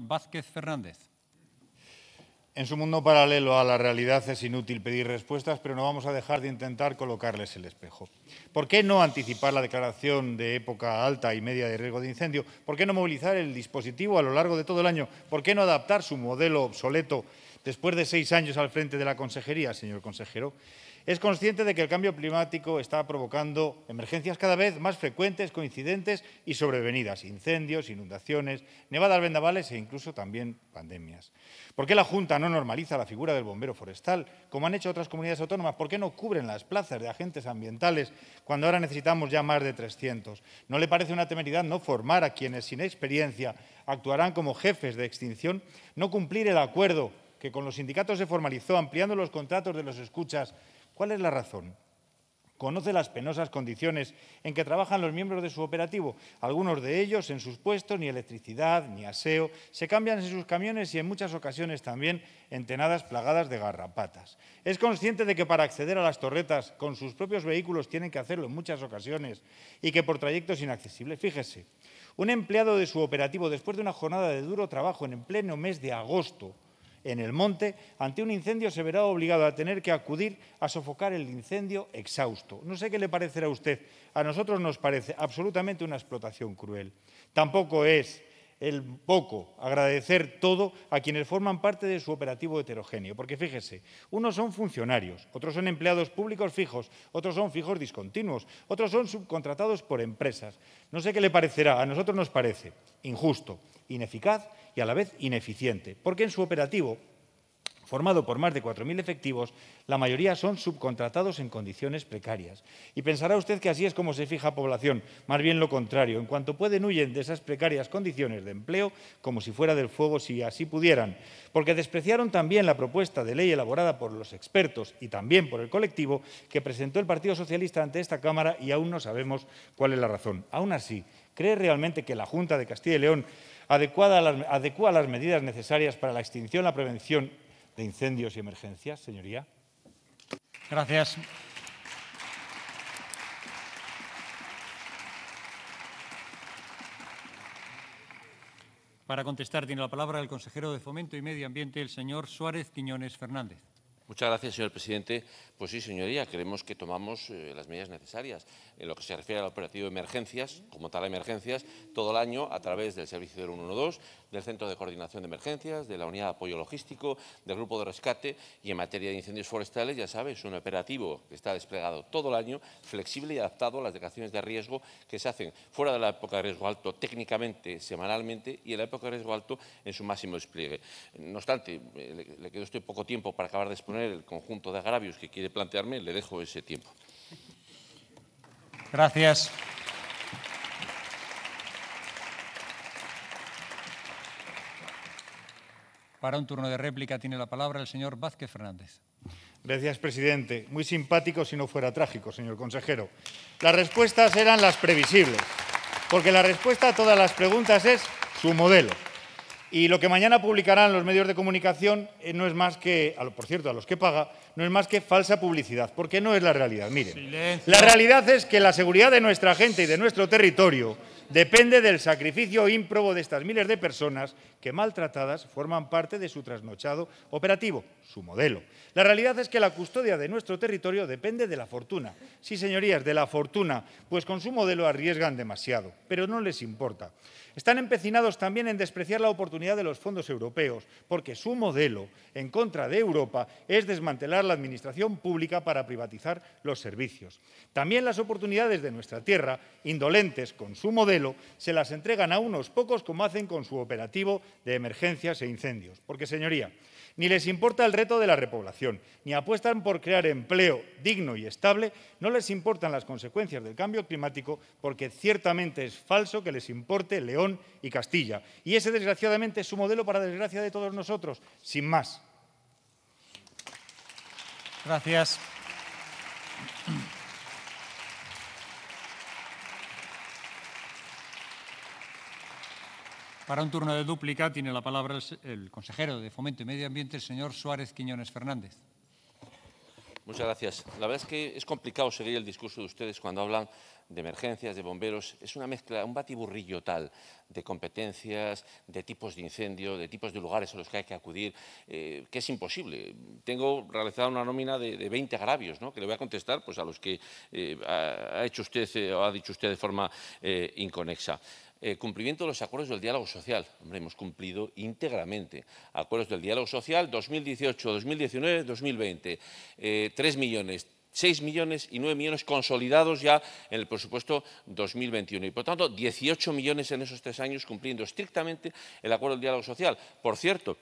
Vázquez Fernández. En su mundo paralelo a la realidad es inútil pedir respuestas, pero no vamos a dejar de intentar colocarles el espejo. ¿Por qué no anticipar la declaración de época alta y media de riesgo de incendio? ¿Por qué no movilizar el dispositivo a lo largo de todo el año? ¿Por qué no adaptar su modelo obsoleto después de seis años al frente de la consejería, señor consejero? Es consciente de que el cambio climático está provocando emergencias cada vez más frecuentes, coincidentes y sobrevenidas, incendios, inundaciones, nevadas vendavales e incluso también pandemias. ¿Por qué la Junta no normaliza la figura del bombero forestal, como han hecho otras comunidades autónomas? ¿Por qué no cubren las plazas de agentes ambientales cuando ahora necesitamos ya más de 300? ¿No le parece una temeridad no formar a quienes sin experiencia actuarán como jefes de extinción? ¿No cumplir el acuerdo que con los sindicatos se formalizó ampliando los contratos de los escuchas ¿Cuál es la razón? Conoce las penosas condiciones en que trabajan los miembros de su operativo. Algunos de ellos en sus puestos ni electricidad ni aseo. Se cambian en sus camiones y en muchas ocasiones también en tenadas plagadas de garrapatas. Es consciente de que para acceder a las torretas con sus propios vehículos tienen que hacerlo en muchas ocasiones y que por trayectos inaccesibles. Fíjese, un empleado de su operativo después de una jornada de duro trabajo en pleno mes de agosto en el monte, ante un incendio se verá obligado a tener que acudir a sofocar el incendio exhausto. No sé qué le parecerá a usted, a nosotros nos parece absolutamente una explotación cruel. Tampoco es el poco, agradecer todo a quienes forman parte de su operativo heterogéneo. Porque fíjese, unos son funcionarios, otros son empleados públicos fijos, otros son fijos discontinuos, otros son subcontratados por empresas. No sé qué le parecerá, a nosotros nos parece injusto, ineficaz y a la vez ineficiente, porque en su operativo, formado por más de 4.000 efectivos, la mayoría son subcontratados en condiciones precarias. Y pensará usted que así es como se fija población, más bien lo contrario. En cuanto pueden, huyen de esas precarias condiciones de empleo como si fuera del fuego si así pudieran, porque despreciaron también la propuesta de ley elaborada por los expertos y también por el colectivo que presentó el Partido Socialista ante esta Cámara y aún no sabemos cuál es la razón. Aún así, ¿cree realmente que la Junta de Castilla y León adecua las, las medidas necesarias para la extinción, la prevención de incendios y emergencias, señoría. Gracias. Para contestar tiene la palabra el consejero de Fomento y Medio Ambiente, el señor Suárez Quiñones Fernández. Muchas gracias, señor presidente. Pues sí, señoría, creemos que tomamos eh, las medidas necesarias. En lo que se refiere al operativo de emergencias, como tal emergencias, todo el año a través del servicio del 112, del Centro de Coordinación de Emergencias, de la Unidad de Apoyo Logístico, del Grupo de Rescate y en materia de incendios forestales, ya sabes, un operativo que está desplegado todo el año, flexible y adaptado a las declaraciones de riesgo que se hacen fuera de la época de riesgo alto técnicamente, semanalmente y en la época de riesgo alto en su máximo despliegue. No obstante, eh, le, quedo estoy poco tiempo para acabar de exponer el conjunto de agravios que quiere plantearme, le dejo ese tiempo. Gracias. Para un turno de réplica tiene la palabra el señor Vázquez Fernández. Gracias, presidente. Muy simpático si no fuera trágico, señor consejero. Las respuestas eran las previsibles, porque la respuesta a todas las preguntas es su modelo. Y lo que mañana publicarán los medios de comunicación eh, no es más que, por cierto, a los que paga, no es más que falsa publicidad, porque no es la realidad. Miren, la realidad es que la seguridad de nuestra gente y de nuestro territorio depende del sacrificio ímprobo de estas miles de personas que maltratadas forman parte de su trasnochado operativo, su modelo. La realidad es que la custodia de nuestro territorio depende de la fortuna. Sí, señorías, de la fortuna, pues con su modelo arriesgan demasiado, pero no les importa. Están empecinados también en despreciar la oportunidad de los fondos europeos, porque su modelo en contra de Europa es desmantelar la administración pública para privatizar los servicios. También las oportunidades de nuestra tierra, indolentes con su modelo, se las entregan a unos pocos como hacen con su operativo de emergencias e incendios. Porque, señoría, ni les importa el reto de la repoblación, ni apuestan por crear empleo digno y estable, no les importan las consecuencias del cambio climático, porque ciertamente es falso que les importe León y Castilla. Y ese, desgraciadamente, es su modelo para desgracia de todos nosotros, sin más. Gracias. Para un turno de dúplica tiene la palabra el, consejero de Fomento y Medio Ambiente, el señor Suárez Quiñones Fernández. Muchas gracias. La verdad es que es complicado seguir el discurso de ustedes cuando hablan de emergencias, de bomberos. Es una mezcla, un batiburrillo tal de competencias, de tipos de incendio, de tipos de lugares a los que hay que acudir, eh, que es imposible. Tengo realizada una nómina de, 20 agravios, ¿no? que le voy a contestar pues, a los que eh, ha, hecho usted eh, o ha dicho usted de forma inconexa. Eh, cumplimiento de los acuerdos del diálogo social. Hombre, hemos cumplido íntegramente. Acuerdos del diálogo social 2018, 2019, 2020. 3 millones. 6 millones y 9 millones consolidados ya en el presupuesto 2021 y por tanto 18 millones en esos tres años cumpliendo estrictamente el acuerdo del diálogo social. Por cierto,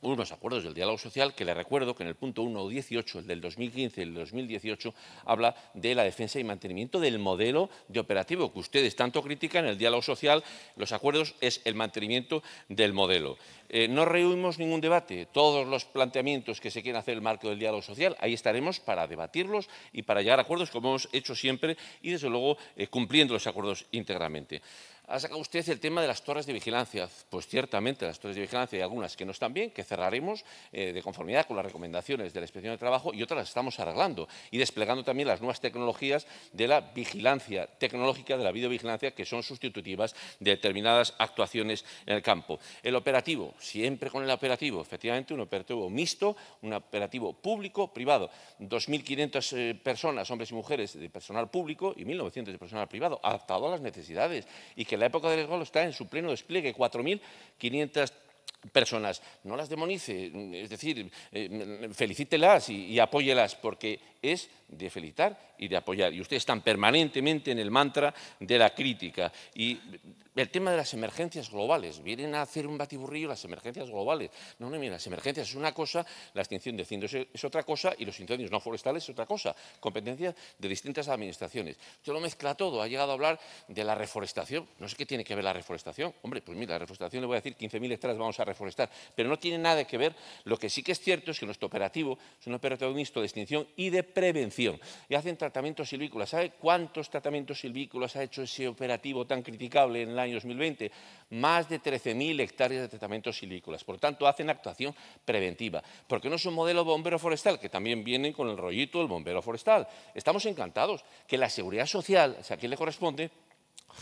unos acuerdos del diálogo social que le recuerdo que en el punto 1.18, el del 2015 y el del 2018, habla de la defensa y mantenimiento del modelo de operativo que ustedes tanto critican, el diálogo social, los acuerdos es el mantenimiento del modelo. Eh, no reunimos ningún debate, todos los planteamientos que se quieren hacer en el marco del diálogo social, ahí estaremos para debatirlos y para llegar a acuerdos como hemos hecho siempre y desde luego eh, cumpliendo los acuerdos íntegramente. Ha sacado usted el tema de las torres de vigilancia. Pues ciertamente las torres de vigilancia y algunas que no están bien, que cerraremos eh, de conformidad con las recomendaciones de la Inspección de Trabajo y otras las estamos arreglando y desplegando también las nuevas tecnologías de la vigilancia tecnológica, de la videovigilancia, que son sustitutivas de determinadas actuaciones en el campo. El operativo, siempre con el operativo, efectivamente un operativo mixto, un operativo público-privado. 2.500 eh, personas, hombres y mujeres, de personal público y 1.900 de personal privado, adaptado a las necesidades y que la época del gol está en su pleno despliegue, 4.500 personas. No las demonice, es decir, eh, felicítelas y, y, apóyelas, porque es de felicitar y de apoyar. Y ustedes están permanentemente en el mantra de la crítica. Y el tema de las emergencias globales. Vienen a hacer un batiburrillo las emergencias globales. No, no, mira, las emergencias es una cosa, la extinción de incendios es otra cosa y los incendios no forestales es otra cosa. competencia de distintas administraciones. Usted lo mezcla todo. Ha llegado a hablar de la reforestación. No sé qué tiene que ver la reforestación. Hombre, pues mira, la reforestación le voy a decir 15.000 hectáreas vamos a reforestar. Pero no tiene nada que ver. Lo que sí que es cierto es que nuestro operativo es un operativo de extinción y de prevención. Y hacen tratamientos silvícolas. ¿Sabe cuántos tratamientos silvícolas ha hecho ese operativo tan criticable en la y 2020, más de 13.000 hectáreas de tratamientos silícolas. Por tanto, hacen actuación preventiva. Porque no es un modelo bombero forestal, que también viene con el rollito del bombero forestal. Estamos encantados que la seguridad social, o sea, a quien le corresponde,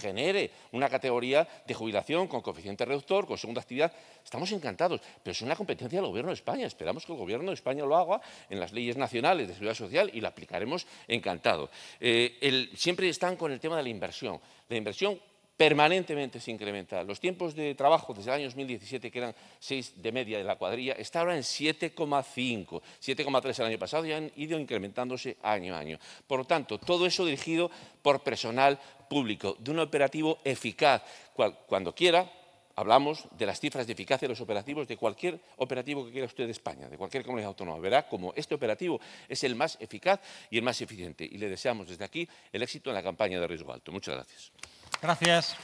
genere una categoría de jubilación con coeficiente reductor, con segunda actividad. Estamos encantados, pero es una competencia del Gobierno de España. Esperamos que el Gobierno de España lo haga en las leyes nacionales de seguridad social y la aplicaremos encantado. Eh, siempre están con el tema de la inversión. La inversión permanentemente se incrementa. Los tiempos de trabajo desde el año 2017, que eran seis de media de la cuadrilla, está ahora en 7,5, 7,3 el año pasado y han ido incrementándose año a año. Por lo tanto, todo eso dirigido por personal público, de un operativo eficaz, cuando quiera. Hablamos de las cifras de eficacia de los operativos de cualquier operativo que quiera usted de España, de cualquier comunidad autónoma. Verá como este operativo es el más eficaz y el más eficiente. Y le deseamos desde aquí el éxito en la campaña de riesgo alto. Muchas gracias. Gracias.